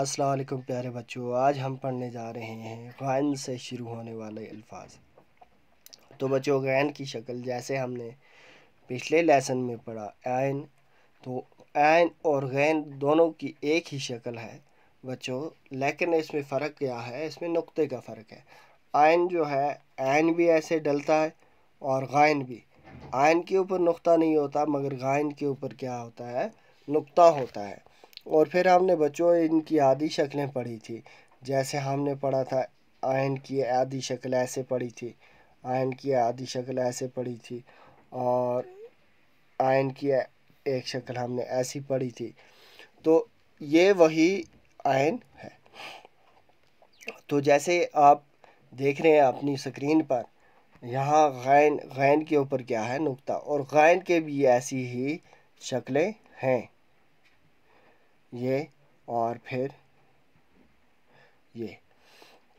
असलकम प्यारे बच्चों आज हम पढ़ने जा रहे हैं गैन से शुरू होने वाले अल्फाज तो बच्चों गैन की शक्ल जैसे हमने पिछले लेसन में पढ़ा ऐन तो ऐन और गैन दोनों की एक ही शक्ल है बच्चों लेकिन इसमें फ़र्क क्या है इसमें नुक्ते का फ़र्क है आयन जो है ऐन भी ऐसे डलता है और गैन भी आयन के ऊपर नुक़ा नहीं होता मगर गैन के ऊपर क्या होता है नुक़ा होता है और फिर हमने बच्चों इनकी आधी शक्लें पढ़ी थी जैसे हमने पढ़ा था आयन की आधी शक्ल ऐसे पढ़ी थी आयन की आधी शक्ल ऐसे पढ़ी थी और आयन की एक शक्ल हमने ऐसी पढ़ी थी तो ये वही आयन है तो जैसे आप देख रहे हैं अपनी स्क्रीन पर यहाँ गैन गैन के ऊपर क्या है नुक्ता और गैन के भी ऐसी ही शक्लें हैं ये और फिर ये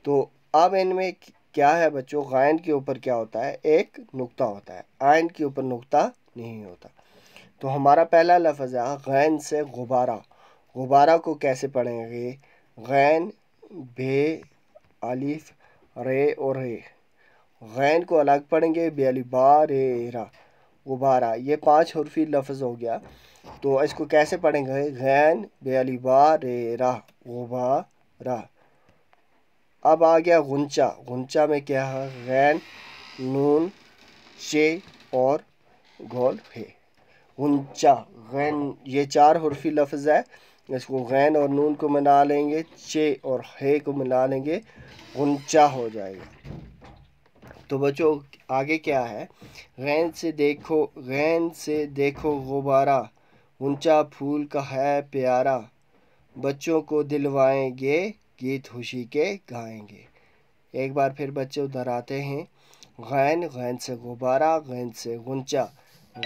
तो अब इनमें क्या है बच्चों गायन के ऊपर क्या होता है एक नुक्ता होता है आयन के ऊपर नुक्ता नहीं होता तो हमारा पहला लफ्ज़ है गैन से गुब्बारा गुब्बारा को कैसे पढ़ेंगे गैन बे अलिफ रे और रे गैन को अलग पढ़ेंगे बे अलिबा रे रा गुबारा ये पाँच हरफी लफ्ज़ हो गया तो इसको कैसे पढ़ेंगे गैन बेअलीबा रे राह गुबा राह अब आ गया गुंचा गुंचा में क्या है गैन नून चे और गोल फे गुंचा गैन ये चार हरफी लफ्ज़ है इसको गैन और नून को मिला लेंगे चे और हे को मिला लेंगे गुंचा हो जाएगा तो बच्चों आगे क्या है गैन से देखो गैन से देखो गुब्बारा ऊंचा फूल का है प्यारा बच्चों को दिलवाएंगे गीत खुशी के गाएंगे एक बार फिर बच्चे आते हैं गैन गैन से गुब्बारा गैन से ऊंचा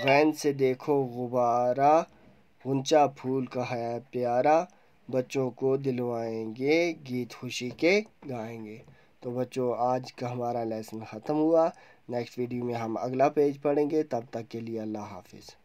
गैन से देखो गुब्बारा ऊंचा फूल का है प्यारा बच्चों को दिलवाएंगे गीत खुशी के गाएंगे तो बच्चों आज का हमारा लेसन ख़त्म हुआ नेक्स्ट वीडियो में हम अगला पेज पढ़ेंगे तब तक के लिए अल्लाह हाफिज़